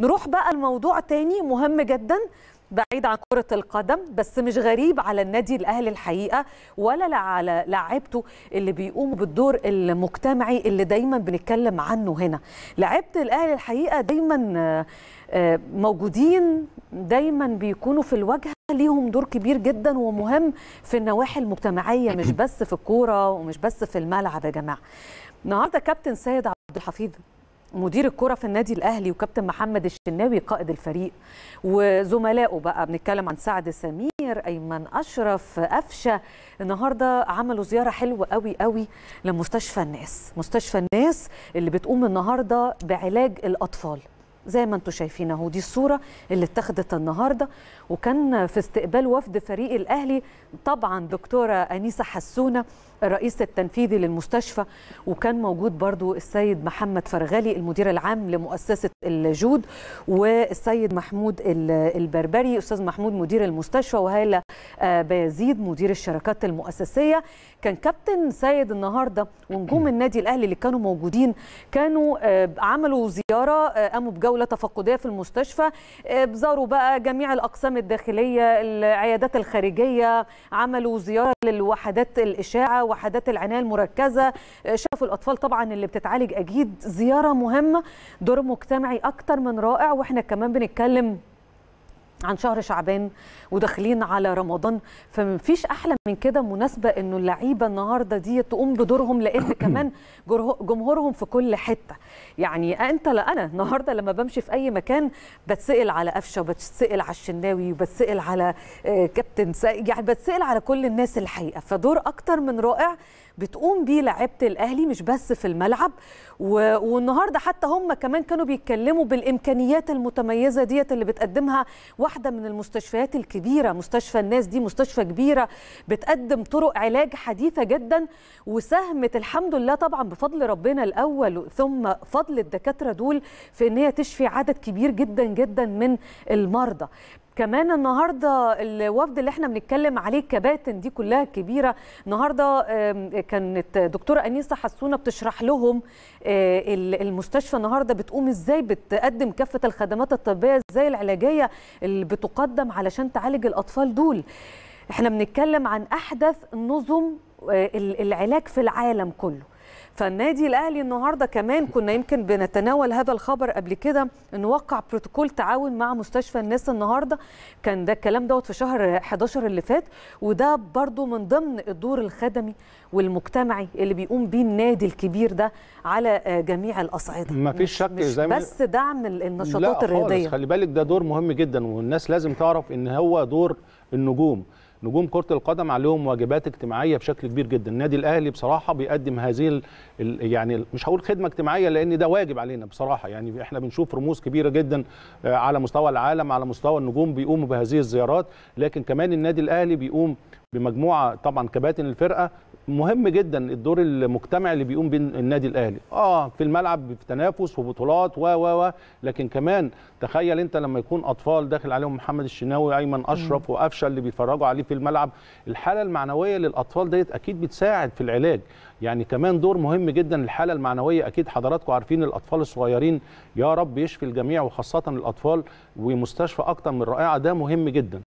نروح بقى لموضوع تاني مهم جدا بعيد عن كرة القدم بس مش غريب على النادي الأهلي الحقيقة ولا على لعبته اللي بيقوموا بالدور المجتمعي اللي دايما بنتكلم عنه هنا لعبة الأهلي الحقيقة دايما آه، موجودين دايما بيكونوا في الواجهة ليهم دور كبير جدا ومهم في النواحي المجتمعية مش بس في الكورة ومش بس في الملعب يا جماعة النهاردة كابتن سيد عبد الحفيظ مدير الكره في النادي الاهلي وكابتن محمد الشناوي قائد الفريق وزملائه بقى بنتكلم عن سعد سمير ايمن اشرف قفشه النهارده عملوا زياره حلوه قوي قوي لمستشفى الناس مستشفى الناس اللي بتقوم النهارده بعلاج الاطفال زي ما انتم شايفين اهو دي الصوره اللي اتخذت النهارده وكان في استقبال وفد فريق الاهلي طبعا دكتوره انيسه حسونه الرئيس التنفيذي للمستشفى وكان موجود برضو السيد محمد فرغلي المدير العام لمؤسسه الجود والسيد محمود البربري استاذ محمود مدير المستشفى وهاله آه، بيزيد مدير الشراكات المؤسسيه كان كابتن سيد النهارده ونجوم النادي الاهلي اللي كانوا موجودين كانوا آه، عملوا زياره آه، قاموا بجو الدوله تفقديه في المستشفى آه، زاروا بقى جميع الاقسام الداخليه العيادات الخارجيه عملوا زياره للوحدات الاشاعه وحدات العنايه المركزه آه، شافوا الاطفال طبعا اللي بتتعالج اكيد زياره مهمه دور مجتمعي اكتر من رائع واحنا كمان بنتكلم عن شهر شعبان وداخلين على رمضان فمفيش احلى من كده مناسبه انه اللعيبه النهارده دي تقوم بدورهم لان كمان جمهورهم في كل حته يعني انت لا انا النهارده لما بمشي في اي مكان بتسال على قفشه وبتسال على الشناوي وبتسال على آه، كابتن يعني بتسال على كل الناس الحقيقه فدور اكتر من رائع بتقوم بيه لعيبه الاهلي مش بس في الملعب و... والنهارده حتى هم كمان كانوا بيتكلموا بالامكانيات المتميزه ديت اللي بتقدمها واحده من المستشفيات الكبيره مستشفى الناس دي مستشفى كبيره بتقدم طرق علاج حديثه جدا وساهمت الحمد لله طبعا بفضل ربنا الاول ثم فضل الدكاتره دول في ان هي تشفي عدد كبير جدا جدا من المرضى كمان النهارده الوفد اللي احنا بنتكلم عليه الكباتن دي كلها كبيره النهارده كانت دكتوره انيسه حسونه بتشرح لهم آه، المستشفى النهارده بتقوم ازاي بتقدم كافه الخدمات الطبيه ازاي العلاجيه اللي بتقدم علشان تعالج الاطفال دول احنا بنتكلم عن احدث نظم آه، العلاج في العالم كله فالنادي الاهلي النهارده كمان كنا يمكن بنتناول هذا الخبر قبل كده انه وقع بروتوكول تعاون مع مستشفى الناس النهارده كان ده الكلام دوت في شهر 11 اللي فات وده برضو من ضمن الدور الخدمي والمجتمعي اللي بيقوم بيه النادي الكبير ده على آه، جميع الاصعده مفيش شك مش زي بس دعم النشاطات الرياضيه خلي بالك ده دور مهم جدا والناس لازم تعرف ان هو دور النجوم نجوم كره القدم عليهم واجبات اجتماعيه بشكل كبير جدا النادي الاهلي بصراحه بيقدم هذه الـ يعني مش هقول خدمه اجتماعيه لان ده واجب علينا بصراحه يعني احنا بنشوف رموز كبيره جدا آه، على مستوى العالم على مستوى النجوم بيقوموا بهذه الزيارات لكن كمان النادي الاهلي بيقوم بمجموعه طبعا كباتن الفرقه مهم جدا الدور المجتمعي اللي بيقوم بيه النادي الاهلي اه في الملعب في تنافس وبطولات و و و لكن كمان تخيل انت لما يكون اطفال داخل عليهم محمد الشناوي ايمن اشرف وقفشه اللي بيتفرجوا عليه في الملعب الحاله المعنويه للاطفال ديت اكيد بتساعد في العلاج يعني كمان دور مهم جدا الحاله المعنويه اكيد حضراتكم عارفين الاطفال الصغيرين يا رب يشفي الجميع وخاصه الاطفال ومستشفى اكتر من رائعه ده مهم جدا